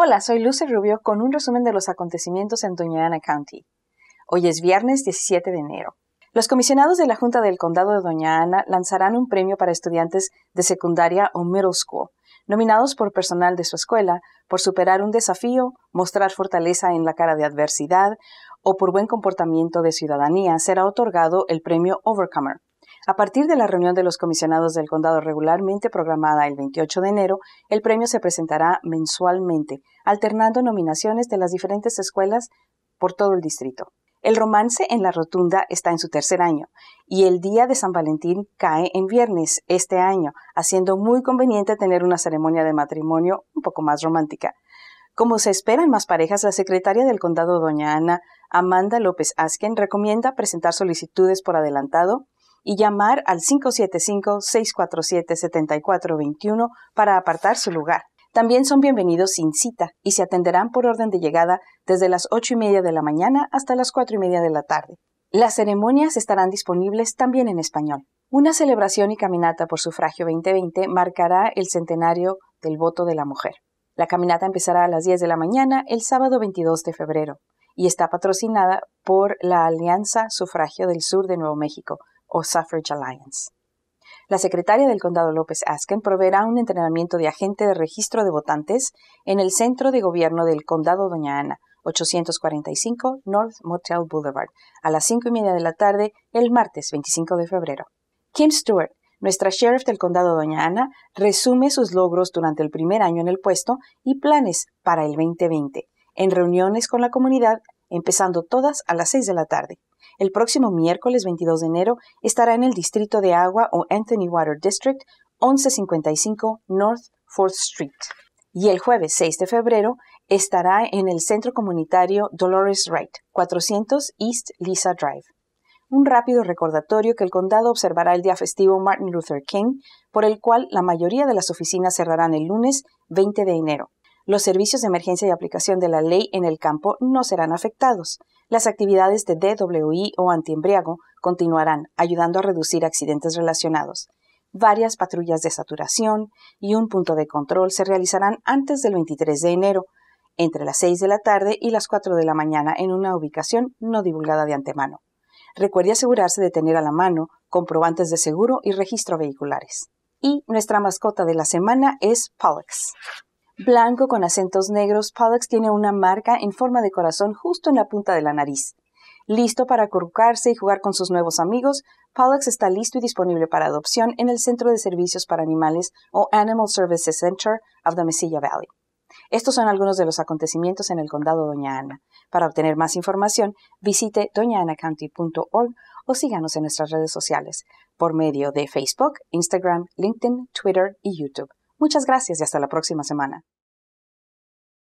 Hola, soy Lucy Rubio con un resumen de los acontecimientos en Doña Ana County. Hoy es viernes 17 de enero. Los comisionados de la Junta del Condado de Doña Ana lanzarán un premio para estudiantes de secundaria o middle school, nominados por personal de su escuela por superar un desafío, mostrar fortaleza en la cara de adversidad o por buen comportamiento de ciudadanía, será otorgado el premio Overcomer. A partir de la reunión de los comisionados del condado regularmente programada el 28 de enero, el premio se presentará mensualmente, alternando nominaciones de las diferentes escuelas por todo el distrito. El romance en la rotunda está en su tercer año y el día de San Valentín cae en viernes este año, haciendo muy conveniente tener una ceremonia de matrimonio un poco más romántica. Como se esperan más parejas, la secretaria del condado, doña Ana Amanda López Asken, recomienda presentar solicitudes por adelantado y llamar al 575-647-7421 para apartar su lugar. También son bienvenidos sin cita y se atenderán por orden de llegada desde las 8 y media de la mañana hasta las 4 y media de la tarde. Las ceremonias estarán disponibles también en español. Una celebración y caminata por sufragio 2020 marcará el centenario del voto de la mujer. La caminata empezará a las 10 de la mañana el sábado 22 de febrero y está patrocinada por la Alianza Sufragio del Sur de Nuevo México, o Suffrage Alliance. La secretaria del condado López Asken proveerá un entrenamiento de agente de registro de votantes en el centro de gobierno del condado Doña Ana, 845 North Motel Boulevard, a las 5 y media de la tarde el martes 25 de febrero. Kim Stewart, nuestra sheriff del condado Doña Ana, resume sus logros durante el primer año en el puesto y planes para el 2020 en reuniones con la comunidad empezando todas a las 6 de la tarde. El próximo miércoles 22 de enero estará en el Distrito de Agua o Anthony Water District, 1155 North 4th Street. Y el jueves 6 de febrero estará en el Centro Comunitario Dolores Wright, 400 East Lisa Drive. Un rápido recordatorio que el condado observará el día festivo Martin Luther King, por el cual la mayoría de las oficinas cerrarán el lunes 20 de enero. Los servicios de emergencia y aplicación de la ley en el campo no serán afectados. Las actividades de DWI o antiembriago continuarán, ayudando a reducir accidentes relacionados. Varias patrullas de saturación y un punto de control se realizarán antes del 23 de enero, entre las 6 de la tarde y las 4 de la mañana en una ubicación no divulgada de antemano. Recuerde asegurarse de tener a la mano comprobantes de seguro y registro vehiculares. Y nuestra mascota de la semana es Pollux blanco con acentos negros, Pollux tiene una marca en forma de corazón justo en la punta de la nariz. Listo para acurrucarse y jugar con sus nuevos amigos, Pollux está listo y disponible para adopción en el Centro de Servicios para Animales o Animal Services Center of the Mesilla Valley. Estos son algunos de los acontecimientos en el condado Doña Ana. Para obtener más información, visite doñaanacounty.org o síganos en nuestras redes sociales por medio de Facebook, Instagram, LinkedIn, Twitter y YouTube. Muchas gracias y hasta la próxima semana.